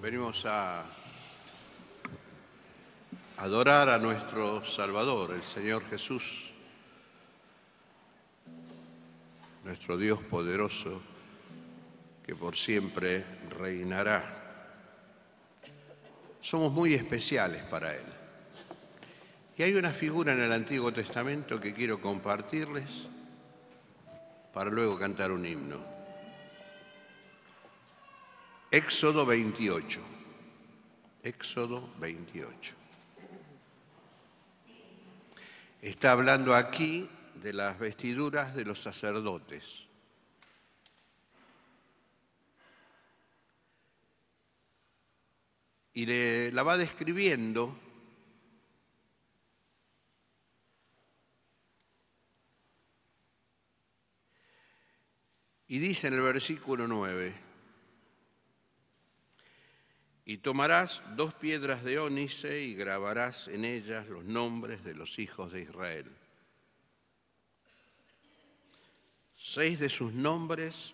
Venimos a adorar a nuestro Salvador, el Señor Jesús, nuestro Dios poderoso, que por siempre reinará. Somos muy especiales para Él. Y hay una figura en el Antiguo Testamento que quiero compartirles para luego cantar un himno. Éxodo 28. Éxodo 28. Está hablando aquí de las vestiduras de los sacerdotes. Y le, la va describiendo y dice en el versículo 9, y tomarás dos piedras de ónice y grabarás en ellas los nombres de los hijos de Israel. Seis de sus nombres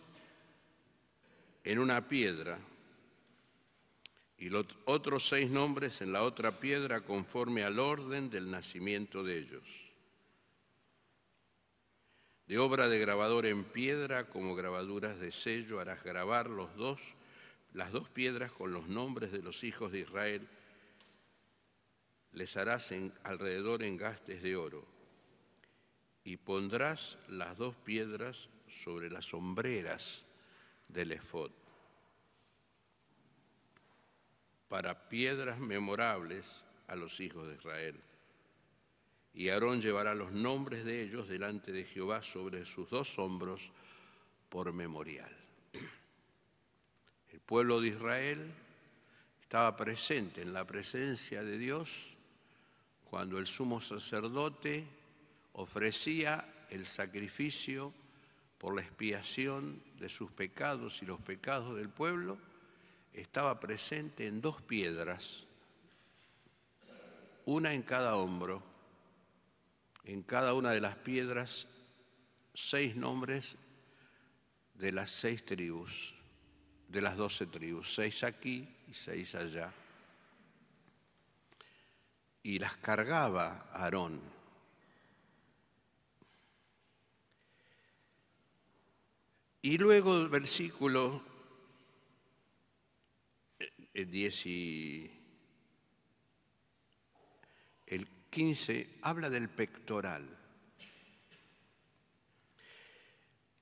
en una piedra y los otros seis nombres en la otra piedra conforme al orden del nacimiento de ellos. De obra de grabador en piedra como grabaduras de sello harás grabar los dos las dos piedras con los nombres de los hijos de Israel, les harás en, alrededor engastes de oro, y pondrás las dos piedras sobre las sombreras del efod, para piedras memorables a los hijos de Israel. Y Aarón llevará los nombres de ellos delante de Jehová sobre sus dos hombros por memorial. El pueblo de Israel estaba presente en la presencia de Dios cuando el sumo sacerdote ofrecía el sacrificio por la expiación de sus pecados y los pecados del pueblo, estaba presente en dos piedras, una en cada hombro. En cada una de las piedras, seis nombres de las seis tribus de las doce tribus, seis aquí y seis allá. Y las cargaba Aarón. Y luego el versículo 10 eh, el 15 habla del pectoral.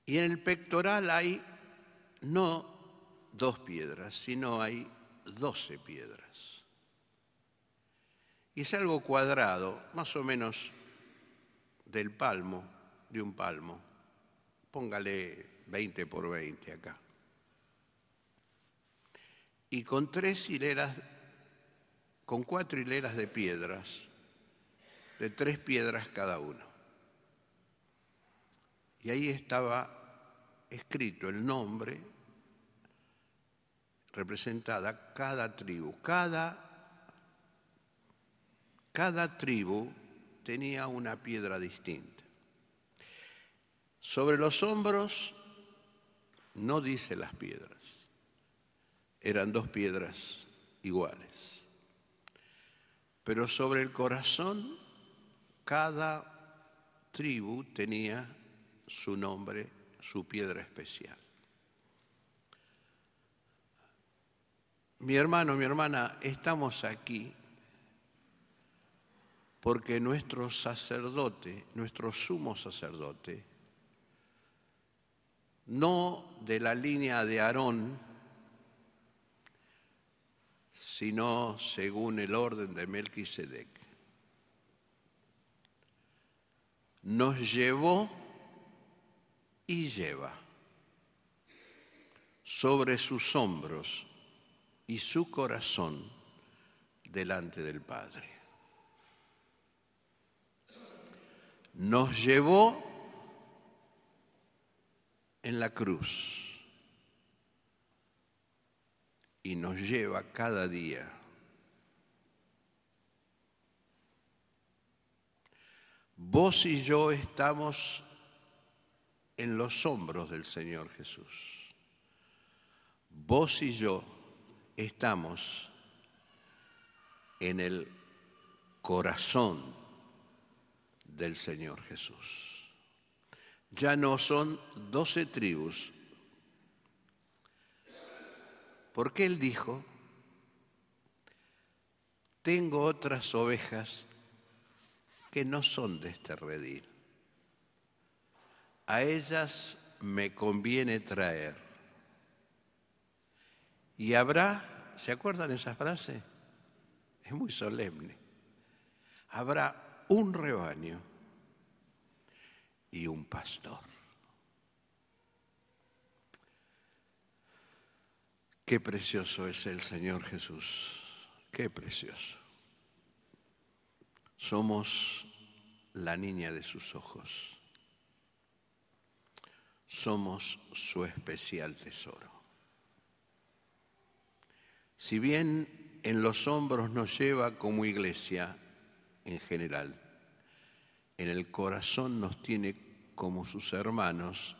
Y en el pectoral hay no dos piedras, sino hay doce piedras. Y es algo cuadrado, más o menos del palmo, de un palmo. Póngale veinte por veinte acá. Y con tres hileras, con cuatro hileras de piedras, de tres piedras cada uno. Y ahí estaba escrito el nombre representada cada tribu. Cada, cada tribu tenía una piedra distinta. Sobre los hombros no dice las piedras, eran dos piedras iguales. Pero sobre el corazón cada tribu tenía su nombre, su piedra especial. Mi hermano, mi hermana, estamos aquí porque nuestro sacerdote, nuestro sumo sacerdote, no de la línea de Aarón, sino según el orden de Melquisedec, nos llevó y lleva sobre sus hombros y su corazón delante del Padre. Nos llevó en la cruz y nos lleva cada día. Vos y yo estamos en los hombros del Señor Jesús. Vos y yo estamos en el corazón del Señor Jesús. Ya no son doce tribus, porque Él dijo, tengo otras ovejas que no son de este redil. A ellas me conviene traer y habrá, ¿se acuerdan esa frase? Es muy solemne. Habrá un rebaño y un pastor. Qué precioso es el Señor Jesús, qué precioso. Somos la niña de sus ojos. Somos su especial tesoro si bien en los hombros nos lleva como iglesia en general, en el corazón nos tiene como sus hermanos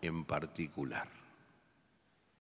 en particular.